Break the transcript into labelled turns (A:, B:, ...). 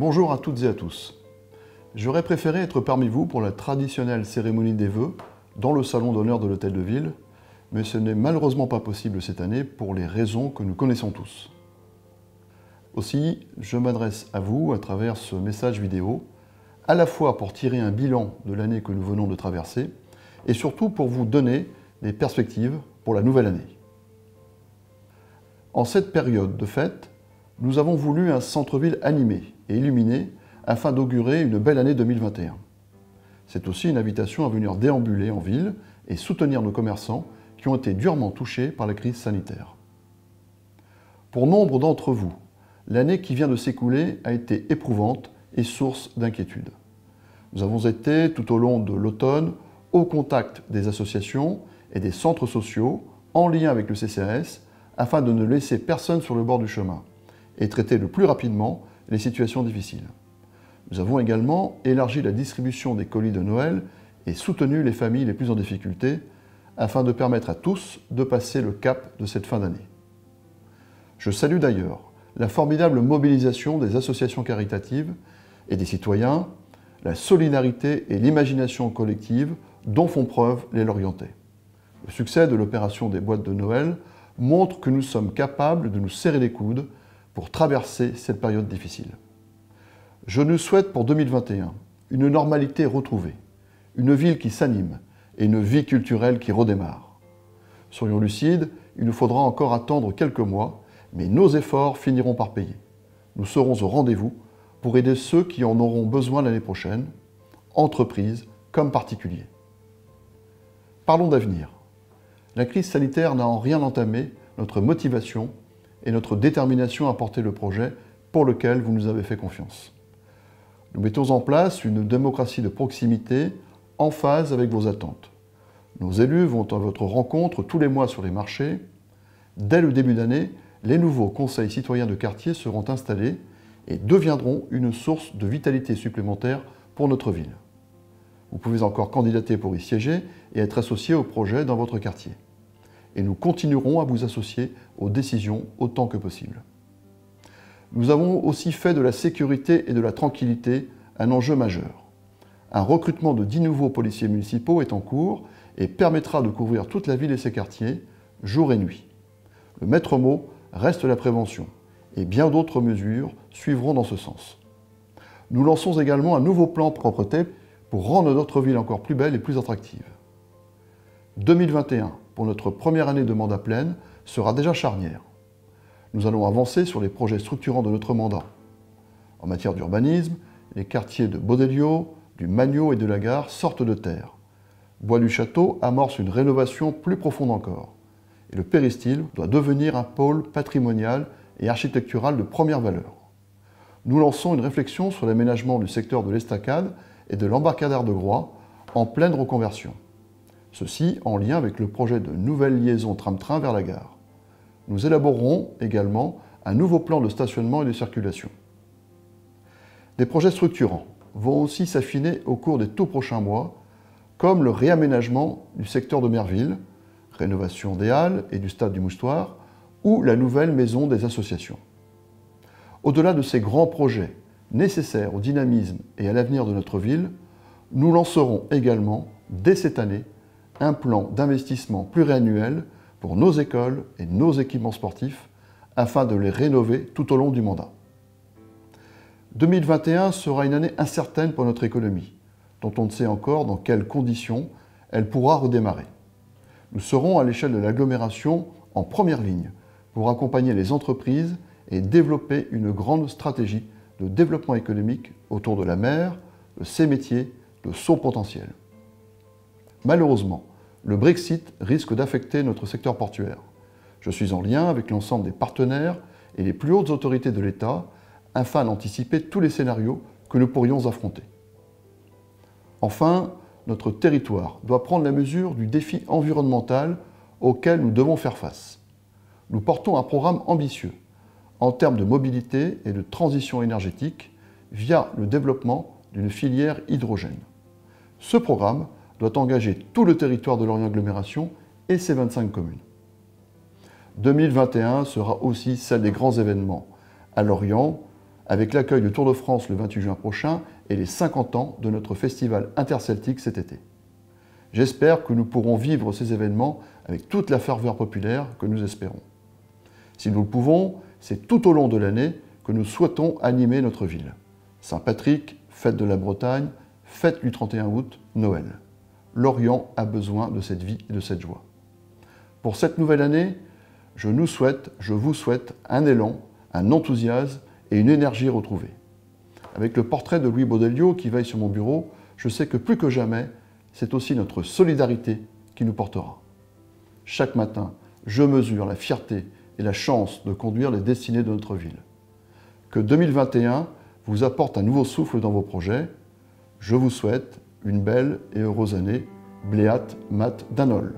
A: Bonjour à toutes et à tous. J'aurais préféré être parmi vous pour la traditionnelle cérémonie des vœux dans le salon d'honneur de l'hôtel de ville, mais ce n'est malheureusement pas possible cette année pour les raisons que nous connaissons tous. Aussi, je m'adresse à vous à travers ce message vidéo, à la fois pour tirer un bilan de l'année que nous venons de traverser, et surtout pour vous donner des perspectives pour la nouvelle année. En cette période de fête, nous avons voulu un centre-ville animé et illuminé afin d'augurer une belle année 2021. C'est aussi une invitation à venir déambuler en ville et soutenir nos commerçants qui ont été durement touchés par la crise sanitaire. Pour nombre d'entre vous, l'année qui vient de s'écouler a été éprouvante et source d'inquiétude. Nous avons été, tout au long de l'automne, au contact des associations et des centres sociaux en lien avec le CCAS afin de ne laisser personne sur le bord du chemin et traiter le plus rapidement les situations difficiles. Nous avons également élargi la distribution des colis de Noël et soutenu les familles les plus en difficulté afin de permettre à tous de passer le cap de cette fin d'année. Je salue d'ailleurs la formidable mobilisation des associations caritatives et des citoyens, la solidarité et l'imagination collective dont font preuve les Lorientais. Le succès de l'opération des boîtes de Noël montre que nous sommes capables de nous serrer les coudes pour traverser cette période difficile. Je nous souhaite pour 2021 une normalité retrouvée, une ville qui s'anime et une vie culturelle qui redémarre. Soyons lucides, il nous faudra encore attendre quelques mois, mais nos efforts finiront par payer. Nous serons au rendez-vous pour aider ceux qui en auront besoin l'année prochaine, entreprises comme particuliers. Parlons d'avenir. La crise sanitaire n'a en rien entamé notre motivation et notre détermination à porter le projet pour lequel vous nous avez fait confiance. Nous mettons en place une démocratie de proximité en phase avec vos attentes. Nos élus vont à votre rencontre tous les mois sur les marchés. Dès le début d'année, les nouveaux conseils citoyens de quartier seront installés et deviendront une source de vitalité supplémentaire pour notre ville. Vous pouvez encore candidater pour y siéger et être associé au projet dans votre quartier et nous continuerons à vous associer aux décisions autant que possible. Nous avons aussi fait de la sécurité et de la tranquillité un enjeu majeur. Un recrutement de 10 nouveaux policiers municipaux est en cours et permettra de couvrir toute la ville et ses quartiers, jour et nuit. Le maître mot reste la prévention et bien d'autres mesures suivront dans ce sens. Nous lançons également un nouveau plan propreté pour rendre notre ville encore plus belle et plus attractive. 2021 notre première année de mandat pleine sera déjà charnière. Nous allons avancer sur les projets structurants de notre mandat. En matière d'urbanisme, les quartiers de Baudelio, du Magno et de la Gare sortent de terre. Bois du Château amorce une rénovation plus profonde encore. Et le péristyle doit devenir un pôle patrimonial et architectural de première valeur. Nous lançons une réflexion sur l'aménagement du secteur de l'estacade et de l'embarcadère de Groix en pleine reconversion ceci en lien avec le projet de nouvelle liaison tram-train vers la gare. Nous élaborerons également un nouveau plan de stationnement et de circulation. Des projets structurants vont aussi s'affiner au cours des tout prochains mois, comme le réaménagement du secteur de Merville, rénovation des halles et du stade du Moustoir, ou la nouvelle maison des associations. Au-delà de ces grands projets nécessaires au dynamisme et à l'avenir de notre ville, nous lancerons également, dès cette année, un plan d'investissement pluriannuel pour nos écoles et nos équipements sportifs afin de les rénover tout au long du mandat. 2021 sera une année incertaine pour notre économie, dont on ne sait encore dans quelles conditions elle pourra redémarrer. Nous serons à l'échelle de l'agglomération en première ligne pour accompagner les entreprises et développer une grande stratégie de développement économique autour de la mer, de ses métiers, de son potentiel. Malheureusement, le Brexit risque d'affecter notre secteur portuaire. Je suis en lien avec l'ensemble des partenaires et les plus hautes autorités de l'État afin d'anticiper tous les scénarios que nous pourrions affronter. Enfin, notre territoire doit prendre la mesure du défi environnemental auquel nous devons faire face. Nous portons un programme ambitieux en termes de mobilité et de transition énergétique via le développement d'une filière hydrogène. Ce programme doit engager tout le territoire de Lorient Agglomération et ses 25 communes. 2021 sera aussi celle des grands événements à Lorient, avec l'accueil du Tour de France le 28 juin prochain et les 50 ans de notre festival interceltique cet été. J'espère que nous pourrons vivre ces événements avec toute la ferveur populaire que nous espérons. Si nous le pouvons, c'est tout au long de l'année que nous souhaitons animer notre ville. Saint-Patrick, fête de la Bretagne, fête du 31 août, Noël l'Orient a besoin de cette vie et de cette joie. Pour cette nouvelle année, je nous souhaite, je vous souhaite un élan, un enthousiasme et une énergie retrouvée. Avec le portrait de Louis Baudelio qui veille sur mon bureau, je sais que plus que jamais, c'est aussi notre solidarité qui nous portera. Chaque matin, je mesure la fierté et la chance de conduire les destinées de notre ville. Que 2021 vous apporte un nouveau souffle dans vos projets. Je vous souhaite une belle et heureuse année. Bléat Mat Danol.